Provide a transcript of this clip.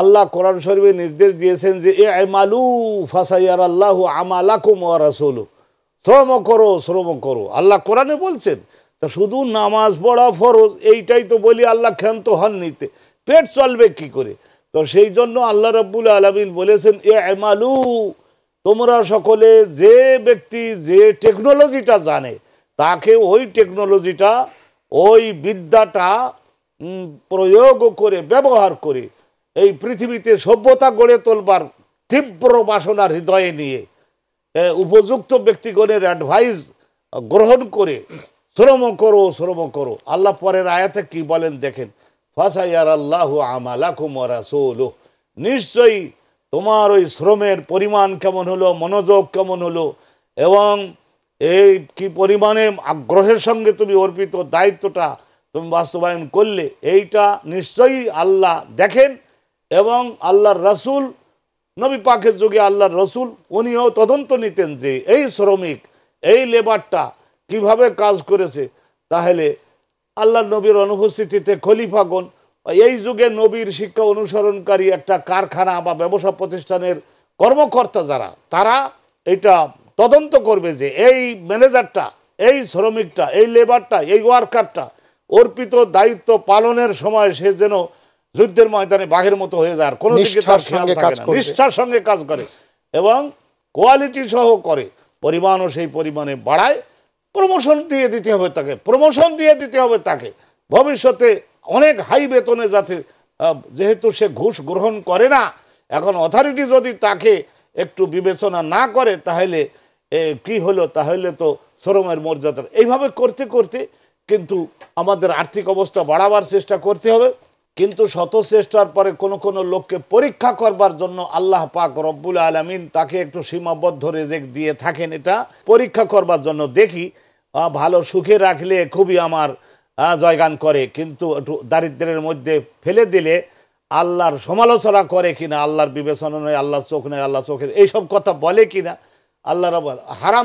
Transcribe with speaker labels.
Speaker 1: আল্লাহ কোরআন শরীফে নির্দেশ দিয়েছেন যে এ আমালু ফাসাইয়ার আল্লাহ আমালাকুম ওয়া রাসুল শ্রম করো শ্রম করো আল্লাহ কোরআনে বলছেন তা শুধু নামাজ পড়া ফরজ এইটাই তো বলি আল্লাহ ক্ষান্ত হন নিতে পেট চলবে কি করে তো সেই জন্য আল্লাহ রব্বুল আলমিন বলেছেন এ আমালু তোমরা সকলে যে ব্যক্তি যে টেকনোলজিটা জানে তাকে ওই টেকনোলজিটা ওই বিদ্যাটা প্রয়োগ করে ব্যবহার করে এই পৃথিবীতে সভ্যতা গড়ে তোলবার তীব্র বাসনার হৃদয়ে নিয়ে উপযুক্ত ব্যক্তিগণের অ্যাডভাইস গ্রহণ করে শ্রম করো শ্রম করো আল্লাহ পরের আয়াতে কি বলেন দেখেন ফাসাইয়ার আল্লাহ আমালাকুম নিশ্চয়ই তোমার ওই শ্রমের পরিমাণ কেমন হলো মনোযোগ কেমন হলো এবং এই কি পরিমাণে আগ্রহের সঙ্গে তুমি অর্পিত দায়িত্বটা তুমি বাস্তবায়ন করলে এইটা নিশ্চয়ই আল্লাহ দেখেন এবং আল্লাহর রাসুল নবী পাখের যুগে আল্লাহর রসুল উনিও তদন্ত নিতেন যে এই শ্রমিক এই লেবারটা কিভাবে কাজ করেছে তাহলে আল্লাহ নবীর অনুপস্থিতিতে খলিফাগণ এই যুগে নবীর শিক্ষা অনুসরণকারী একটা কারখানা বা ব্যবসা প্রতিষ্ঠানের কর্মকর্তা যারা তারা এটা তদন্ত করবে যে এই ম্যানেজারটা এই শ্রমিকটা এই লেবারটা এই ওয়ার্কারটা অর্পিত দায়িত্ব পালনের সময় সে যেন যুদ্ধের ময়দানে বাঘের মতো হয়ে যায় আর কোনো দিকে তার নিষ্ঠার সঙ্গে কাজ করে এবং কোয়ালিটি সহ করে পরিমাণও সেই পরিমাণে বাড়ায় প্রমোশন দিয়ে দিতে হবে তাকে প্রমোশন দিয়ে দিতে হবে তাকে ভবিষ্যতে অনেক হাই বেতনে যাতে যেহেতু সে ঘুষ গ্রহণ করে না এখন অথরিটি যদি তাকে একটু বিবেচনা না করে তাহলে কি হলো তাহলে তো শ্রমের মর্যাদা এইভাবে করতে করতে কিন্তু আমাদের আর্থিক অবস্থা বাড়াবার চেষ্টা করতে হবে কিন্তু শত চেষ্টার পরে কোনো কোনো লোককে পরীক্ষা করবার জন্য আল্লাহ পাক রব্বুল আলমিন তাকে একটু সীমাবদ্ধ রেজেক দিয়ে থাকেন এটা পরীক্ষা করবার জন্য দেখি ভালো সুখে রাখলে খুবই আমার জয়গান করে কিন্তু একটু দারিদ্রের মধ্যে ফেলে দিলে আল্লাহর সমালোচনা করে কিনা আল্লাহর বিবেচনা নয় আল্লাহর চোখ নয় আল্লাহ চোখের এইসব কথা বলে কিনা আল্লাহ রব হারাম